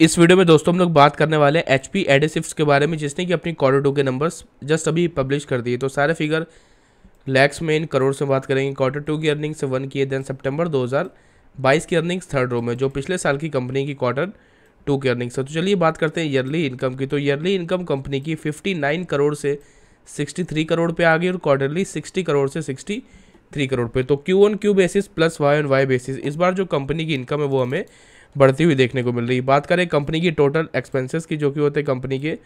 इस वीडियो में दोस्तों हम लोग बात करने वाले हैं एच पी एडेसिव्स के बारे में जिसने कि अपनी क्वार्टर टू के नंबर्स जस्ट अभी पब्लिश कर दिए तो सारे फिगर लैक्स में इन करोड़ से बात करेंगे क्वार्टर टू की अर्निंग्स से वन किए देन सितंबर 2022 की अर्निंग्स थर्ड रो में जो पिछले साल की कंपनी की क्वार्टर टू की अर्निंग्स है तो चलिए बात करते हैं ईयरली इनकम की तो ईयरली इनकम कंपनी की फिफ्टी करोड़ से सिक्सटी करोड़ पे आ गई और क्वार्टरली सिक्सटी करोड़ से सिक्सटी थ्री करोड़ पे तो Q on Q basis plus Y on Y basis इस बार जो कंपनी की इनकम है वो हमें बढ़ती हुई देखने को मिल रही है बात करें कंपनी की टोटल एक्सपेंसेस की जो कि होते हैं कंपनी के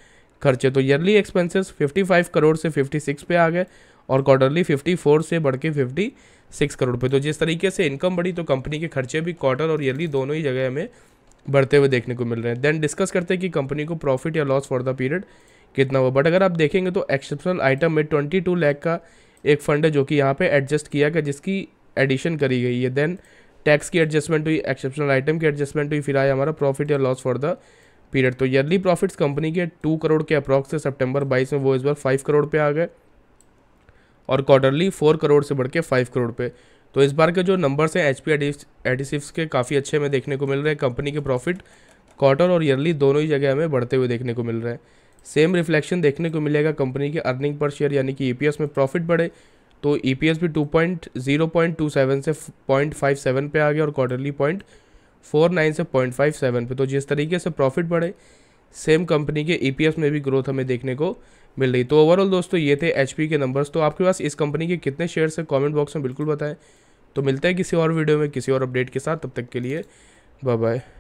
खर्चे तो ईयरली एक्सपेंसेस 55 करोड़ से 56 पे आ गए और क्वार्टरली 54 से बढ़ के 56 करोड़ पे तो जिस तरीके से इनकम बढ़ी तो कंपनी के खर्चे भी क्वार्टर और ईयरली दोनों ही जगह हमें बढ़ते हुए देखने को मिल रहे हैं देन डिस्कस करते हैं कि कंपनी को प्रॉफिट या लॉस फॉर द पीरियड कितना हुआ बट अगर आप देखेंगे तो एक्सेप्शनल आइटम में ट्वेंटी टू लैख का एक फंड है जो कि यहाँ पर एडजस्ट किया गया जिसकी एडिशन करी गई है देन टैक्स की एडजस्टमेंट हुई एक्सेप्शनल आइटम की एडजस्टमेंट हुई फिर आया हमारा प्रॉफिट या लॉस फॉर द पीरियड तो ईयरली प्रॉफिट्स कंपनी के टू करोड़ के अप्रॉक्स से सेप्टेम्बर बाईस में वो इस बार फाइव करोड़ पे आ गए और क्वार्टरली फोर करोड़ से बढ़ के फाइव करोड़ पे तो इस बार के जो नंबर्स हैं एच पी एडिसिव्स के काफ़ी अच्छे हमें देखने को मिल रहे हैं कंपनी के प्रॉफिट क्वार्टर और ईयरली दोनों ही जगह हमें बढ़ते हुए देखने को मिल रहे हैं सेम रिफ्लेक्शन देखने को मिलेगा कंपनी के अर्निंग पर शेयर यानी कि ई e में प्रॉफिट बढ़े तो ई पी एस भी two point zero point two seven से पॉइंट फाइव सेवन पर आ गया और क्वार्टरली पॉइंट फोर नाइन से पॉइंट फाइव सेवन पर तो जिस तरीके से प्रॉफिट बढ़े सेम कंपनी के ई e में भी ग्रोथ हमें देखने को मिल रही तो ओवरऑल दोस्तों ये थे एच के नंबर्स तो आपके पास इस कंपनी के कितने शेयर्स हैं कॉमेंट बॉक्स में बिल्कुल बताएं तो मिलते हैं किसी और वीडियो में किसी और अपडेट के साथ तब तक के लिए बाय बाय